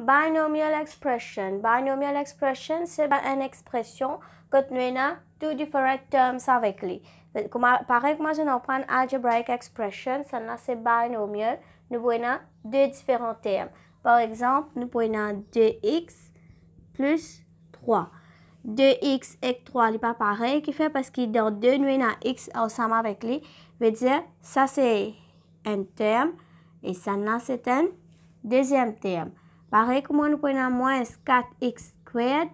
binomial expression. Binomial expression, c'est une expression avons deux différents termes avec lui. Pareil que moi, je une algebraic expression, ça là c'est binomial. Nous avons deux différents termes. Par exemple, nous avons 2x plus 3. 2x et 3 n'est pas pareil qui fait parce que dans 2 nous avons x ensemble avec lui. veut dire ça c'est un terme et ça c'est un deuxième terme. Pareil comme nous prenons moins 4x squared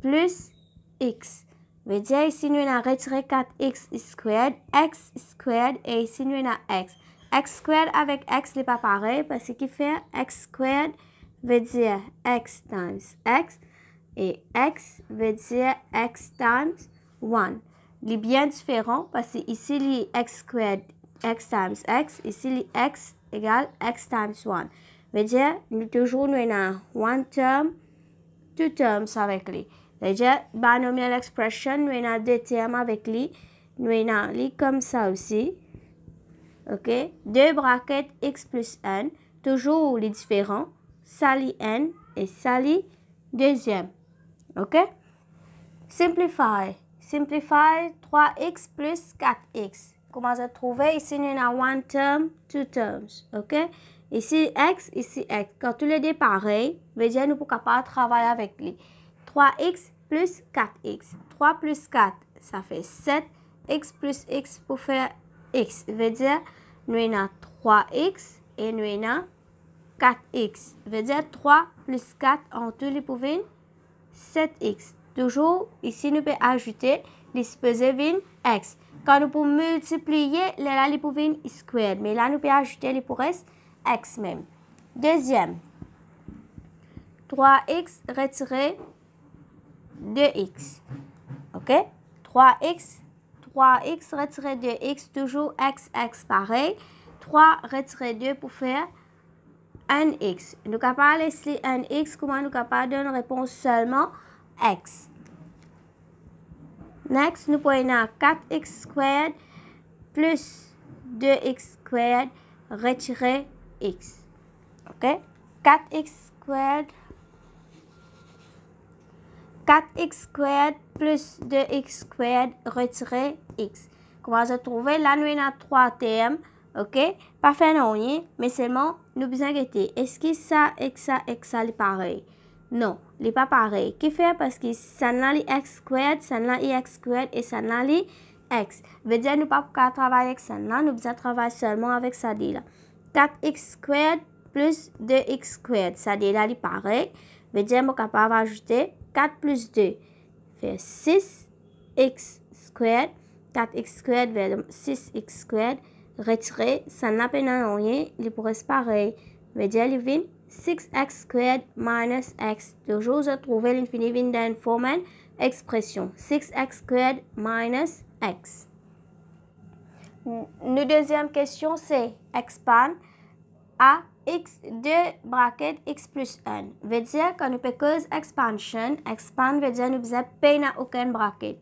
plus x. Veut dire ici, nous avons retiré 4x squared, x squared et ici, nous avons x. x squared avec x n'est pas pareil parce que fait x squared veut dire x times x et x veut dire x times 1. Il est bien différent parce que ici, il x squared, x times x, ici, il x égale x times 1 veut dire, toujours, nous toujours un terme, deux termes avec lui. Veut dire, binomial expression, nous avons e deux termes avec lui. Nous avons e lui comme ça aussi. Ok? Deux braquettes x plus n, toujours les différents. Sali n et sali deuxième. Ok? Simplify. Simplify 3x plus 4x. Comment ça trouver? Ici, nous avons one term, two terms. Ok? Ici x, ici x. Quand tous les deux pareils, nous pouvons travailler avec les 3x plus 4x. 3 plus 4, ça fait 7. x plus x pour faire x. Veut dire nous avons 3x et nous avons 4x. Veut dire 3 plus 4 en tout les pouvons 7x. Toujours ici nous pouvons ajouter disposer vin x. Quand nous pouvons multiplier, là nous pouvons square. Mais là nous pouvons ajouter les pour x même. Deuxième, 3x retiré 2x. OK 3x, 3x retiré 2x, toujours x, x pareil. 3 retiré 2 pour faire 1x. Nous capables de laisser 1x, comment nous capables de réponse seulement x. Next, nous à 4x squared plus 2x squared retiré x 4x squared 4x squared plus 2x squared retiré x. Comment je se trouver là, nous avons 3 termes, ok? Pas fait non, mais seulement nous bien guetter. Est-ce que ça, et ça, et ça, est pareil? Non, Ce n'est pas pareil. Qui fait parce que ça n'a pas x squared, ça n'a pas x squared et ça n'a pas x. veut dire nous pas travailler avec ça, nous devons travailler seulement avec ça 4x squared plus 2x squared. Ça dit là, il pareil. Mais dire suis capable d'ajouter 4 plus 2. Fait 6x squared. 4x squared vers 6x squared. Retirer, ça n'a pas rien. Il pourrait être pareil. Mais dire il vient 6x squared minus x. Toujours, je trouver l'infini dans une forme expression. 6x squared minus x. Une deuxième question, c'est expand à x de bracket x plus 1. Veut dire qu'on cause expansion, expand veut dire que nous besoin peine à aucun braquette.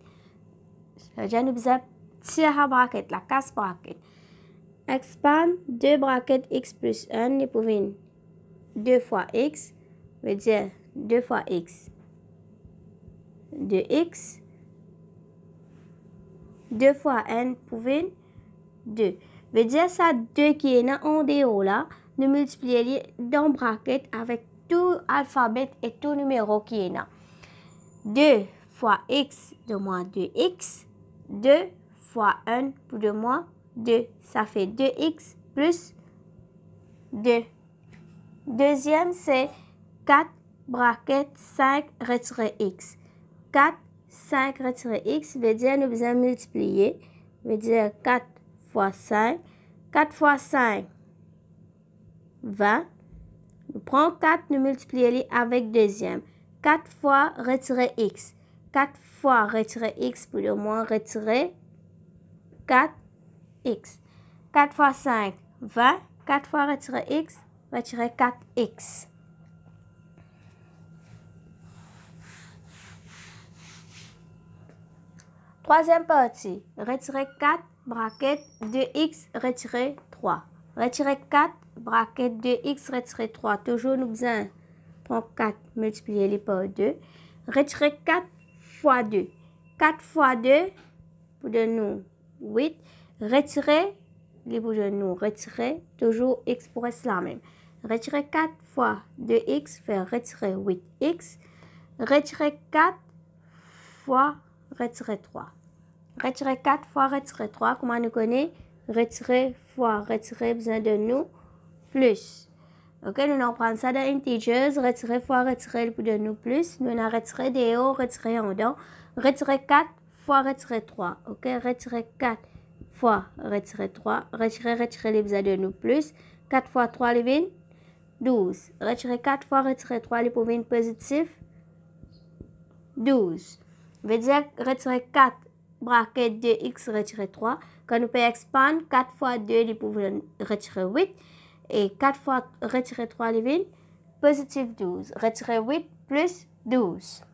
Ça veut dire nous pas tirer bracket, la casse braquette Expand 2 bracket x plus 1, nous pouvons 2 fois x, veut dire 2 fois x. 2x. 2 fois n, pouvons 2. Veut dire ça 2 qui est en haut là, nous multiplier dans bracket avec tout alphabet et tout numéro qui est là. 2 fois x de moins 2x, 2 fois 1 pour de moins 2, ça fait 2x plus 2. Deuxième, c'est 4 bracket 5 retiré x. 4, 5 retiré x veut dire nous besoin multiplier, veut dire 4 fois 5. 4 fois 5, 20. Nous prenons 4, nous multiplions avec deuxième. 4 fois retirer x. 4 fois retirer x pour le moins retirer 4x. 4 fois 5, 20. 4 fois retirer x, retirer 4x. Troisième partie. Retirer 4, braquette 2x, retirer 3. Retirer 4, braquette 2x, retirer 3. Toujours nous besoin prendre 4, multiplier les par 2. Retirer 4 fois 2. 4 fois 2, pour de nous 8. Retirer, les pour de nous, retirer, toujours x pour être la même. Retirer 4 fois 2x, faire retirer 8x. Retirer 4 fois retirer 3. Retirer 4 fois retirer 3, comment nous connaît Retirer fois retirer besoin de nous plus. Ok, nous allons prendre ça dans integers, retirer fois retirer besoin de nous plus. Nous allons retirer des hauts, retirer en dedans. Retirer 4 fois retirer 3. Ok, retirer 4 fois retirer 3. Retirer, retirer les besoins de nous plus. 4 fois 3, les 12. Retirer 4 fois retirer 3, les pouvins positif. 12. Veut dire retirer 4 braquette 2 x retirer 3. Quand on peut expandre, 4 fois 2, il peut retirer 8. Et 4 fois retirer 3, il positif 12. Retirer 8 plus 12.